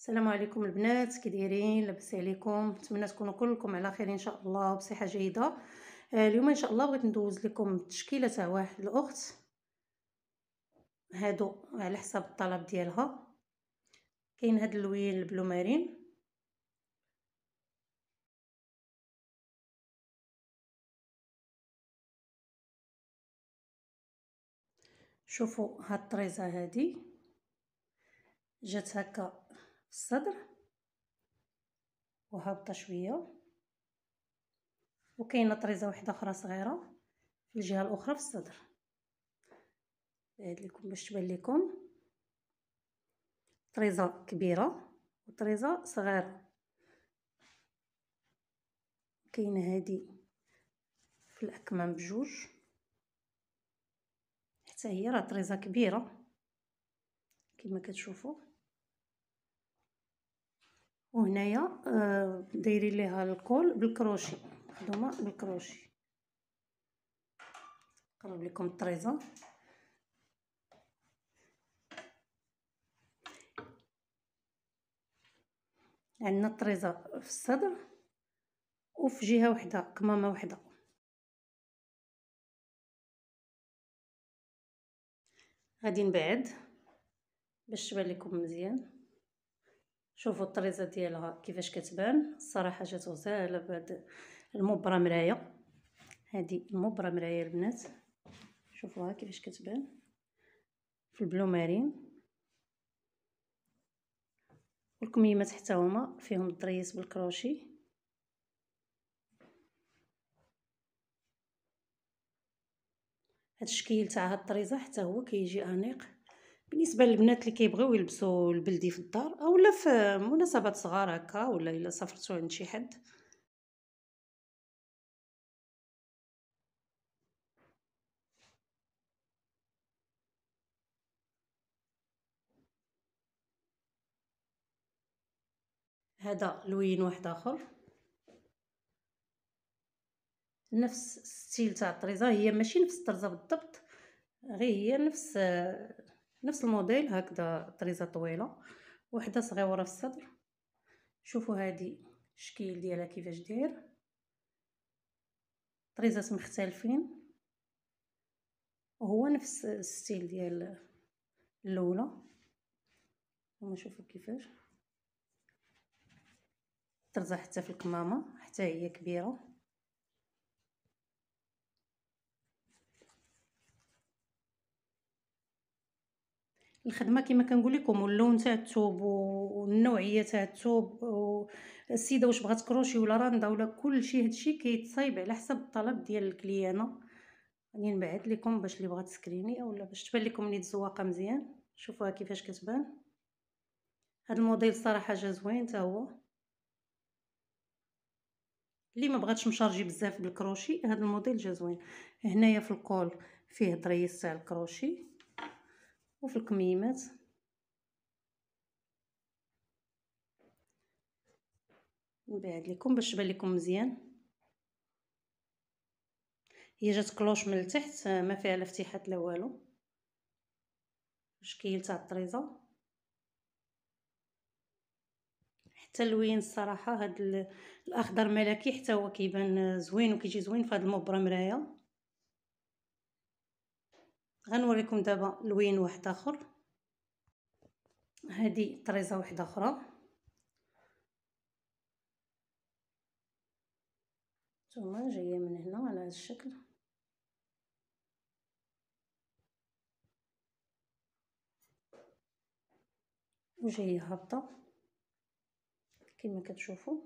السلام عليكم البنات كي دايرين لاباس عليكم نتمنى تكونوا كلكم على خير ان شاء الله وبصحه جيده آه، اليوم ان شاء الله بغيت ندوز لكم التشكيله تاع واحد الاخت هادو على حسب الطلب ديالها كاين هاد اللوين البلو مارين شوفوا هاد الطريزه هادي جات هكا في الصدر وهابطه شويه وكاينه طريزه واحده اخرى صغيره في الجهه الاخرى في الصدر بعد لكم باش تبان لكم طريزه كبيره وطريزه صغيره كاينه هذه في الاكمام بجوج حتى هي راه طريزه كبيره كما كتشوفوا وهنايا آه، دايرين ليها الكول بالكروشي مخدومه بالكروشي نقرب لكم الطريزه عندنا الطريزه في الصدر وفي جهه وحده كمامه وحده غادي نبعد باش تبان لكم مزيان شوفوا الطريزه ديالها كيفاش كتبان الصراحه جات غزاله بهاد المبره مرايه هادي المبره مرايه البنات شوفوها كيفاش كتبان في البلو مارين والكميمات حتى هما فيهم الدريس بالكروشي هاد الشكل تاع هاد الطريزه حتى هو كيجي انيق بالنسبه للبنات اللي كيبغيو يلبسوا البلدي في الدار اولا في مناسبات صغار هكا ولا الا سافرتوا عند شي حد هذا لوين واحد اخر نفس ستيل تاع الطريزه هي ماشي نفس الطرزه بالضبط غير هي نفس آه، نفس الموديل هكذا طريزه طويله وحده صغيره في الصدر شوفوا هذه الشكل ديالها كيفاش داير طريزات مختلفين وهو نفس الستيل ديال الاولى هما شوفوا كيفاش طرزه حتى في القمامه حتى هي كبيره الخدمه كما كنقول لكم واللون تاع الثوب والنوعيه تاع الثوب السيده واش بغات كروشي ولا راندا ولا كلشي هادشي كيتصايب على حسب الطلب ديال الكليانه غادي نبعث لكم باش اللي بغات سكريني اولا باش تبان لكم نيت الزواقه مزيان شوفوها كيفاش كتبان هاد الموديل الصراحه جا زوين حتى هو اللي ما بغاتش مشارجي بزاف بالكروشي هاد الموديل جا زوين هنايا في الكول فيه دريس تاع الكروشي وفي الكميمات نبعد لكم باش تبان لكم مزيان هي جات كلوش من التحت ما فيها لا فتيحات لا والو شكيل تاع الطريزه حتى اللوين الصراحه هاد الاخضر ملكي حتى هو كيبان زوين وكيجي زوين في هاد المبرمرايه غنوريكم دابا لوين واحد اخر هذه طريزه واحده اخرى ثم جايه من هنا على هذا الشكل وجايه هابطه كما كتشوفوا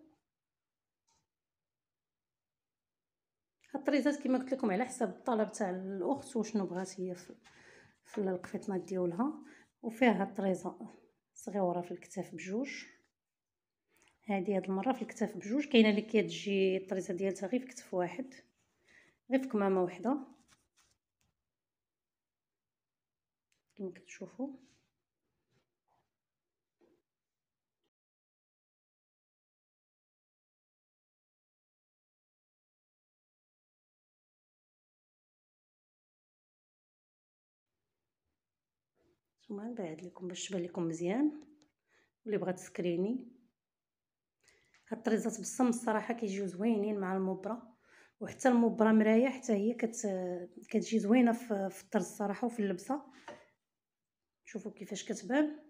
الطريزات كما قلت لكم على حسب الطلب تاع الاخت وشنو بغات هي في, في القفيطنه ديالها وفيها الطريزه صغيره في الكتاف بجوج هذه هاد المره في الكتاف بجوج كاينه اللي كتجي الطريزه ديالتها غير في كتف واحد غير في كمامه وحده كما كتشوفوا ثم نبعد لكم باش تبان لكم مزيان واللي بغات سكريني هاد الطريزات بالصم الصراحه كيجيو زوينين مع المبره وحتى المبره مرايه حتى هي كت... كتجي زوينه في الطرز الصراحه وفي اللبسه شوفوا كيفاش كتبان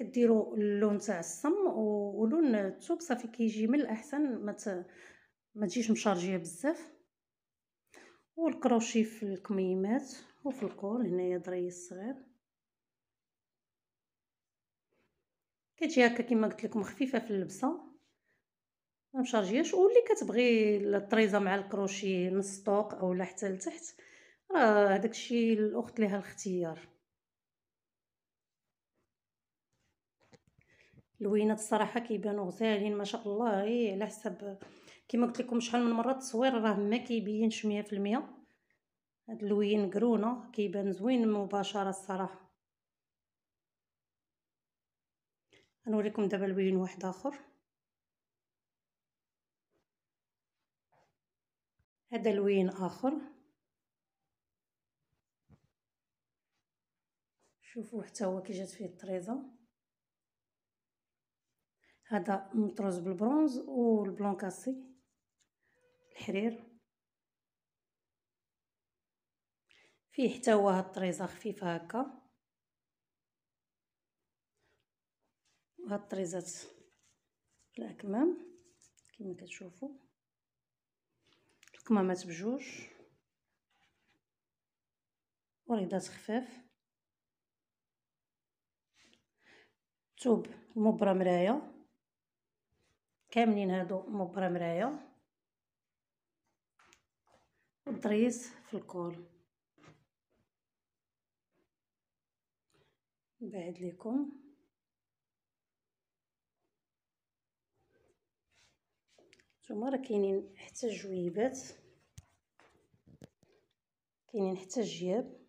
كديروا اللون تاع الصم ولون الثوب صافي كيجي من الاحسن ما مت... ما تجيش مشارجيه بزاف والكروشي في الكميمات وفي الكول هنايا دري الصغير كتجي هكا كما قلت لكم خفيفه في اللبسه ما مشارجياش واللي كتبغي الطريزه مع الكروشي نص طوق اولا حتى لتحت راه هذاك الشيء الاخت ليها الاختيار اللوينات الصراحه كيبانو غزالين ما شاء الله إيه على حسب كما قلت لكم شحال من مره التصوير راه ما كيبينش 100% هاد اللوين كرونه كيبان زوين مباشره الصراحه غنوريكم دابا لوين واحد اخر هذا لوين اخر شوفوا حتى هو كي جات فيه الطريزه هذا مطروز بالبرونز والبلون كاسي الحرير فيه حتى هو هاد الطريزه خفيفه هكا وهاد الطريزات الاكمام كما كتشوفوا الكمامات بجوج وريضات خفاف ثوب مبرم مرايه كاملين هادو مبرة مرايا والضريس في الكول بعد لكم نتوما راه كاينين حتى الجويبات كاينين حتى الجياب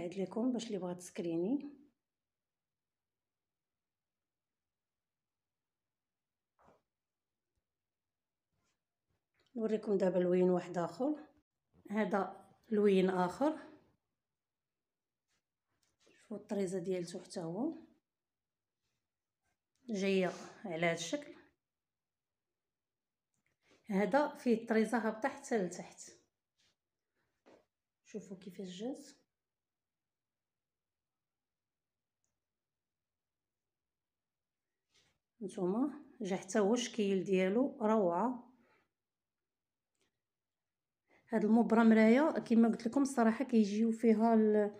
كنبعد لكم باش اللي بغات تسكريني نوريكم دابا لوين واحد اخر هذا لوين اخر شوفوا الطريزه ديالته حتى هو جايه على هذا الشكل هذا فيه الطريزه هابطه حتى لتحت شوفوا كيفاش جات نتوما جا حتى هو الشكيل ديالو روعه هاد المبره مرايه كما قلت لكم الصراحه كيجيو فيها ال...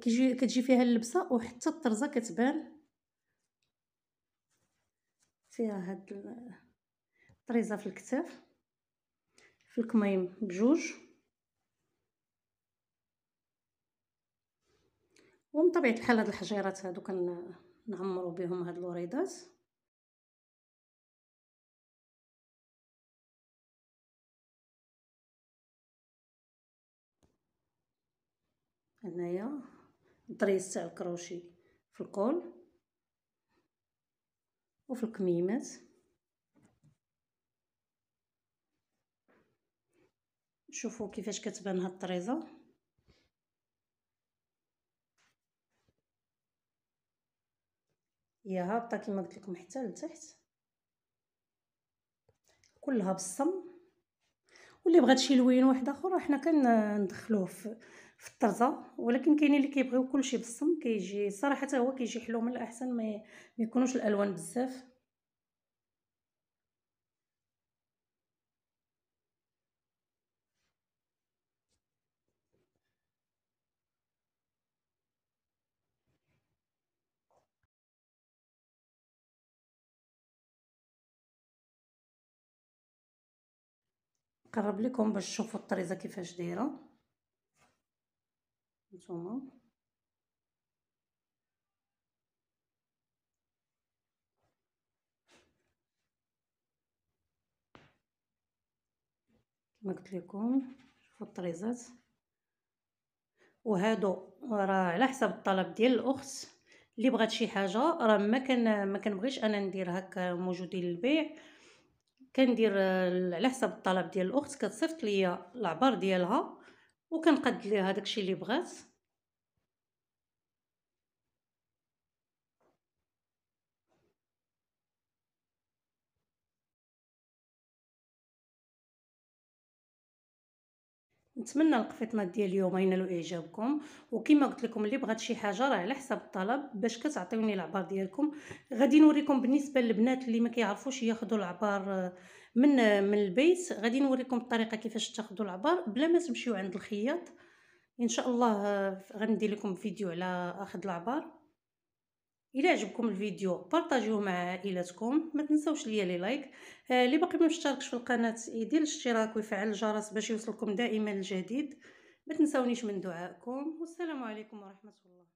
كيجي كتجي فيها اللبسه وحتى الطرزه كتبان فيها هاد الطريزه في الكتاف في الكميم بجوج ومن طبيعه الحال هاد الحجيرات هادو كنعمرو بهم هاد الوريدات هنايا الطريز تاع الكروشي في القول وفي الكميمات شوفوا كيفاش كتبان هاد الطريزه هي هابطه كما قلت لكم حتى لتحت كلها بالصم واللي بغات شي لوين واحد اخر حنا كندخلوه في في الطرزه ولكن كاينين اللي كيبغيو كلشي بالصم كيجي صراحه هو كيجي حلو من الاحسن ما يكونوش الالوان بزاف نقرب لكم باش تشوفوا الطريزه كيفاش دايره نصومو كما قلت لكم شوفوا الطريزات وهادو راه على حسب الطلب ديال الاخت اللي بغات شي حاجه راه ما كان ما كنبغيش انا ندير هكا موجودين للبيع كندير على حسب الطلب ديال الاخت كتصيفط ليا العبار ديالها وكنقد ليها داكشي اللي بغات نتمنى القفيطنات ديال اليوم ينالوا اعجابكم وكما قلت لكم اللي بغات شي حاجه راه على حساب الطلب باش كتعطيوني العبار ديالكم غادي نوريكم بالنسبه للبنات اللي ما كيعرفوش ياخذوا العبار من من البيت غادي نوريكم الطريقه كيفاش تاخذوا العبار بلا ما تمشيو عند الخياط ان شاء الله آه، غندير لكم فيديو على اخذ العبار الى عجبكم الفيديو بارطاجيوه مع عائلتكم ما تنساوش ليا لي لايك آه، اللي باقي ما مشتركش في القناه يدير الاشتراك ويفعل الجرس باش يوصلكم دائما الجديد ما تنساونيش من دعائكم والسلام عليكم ورحمه الله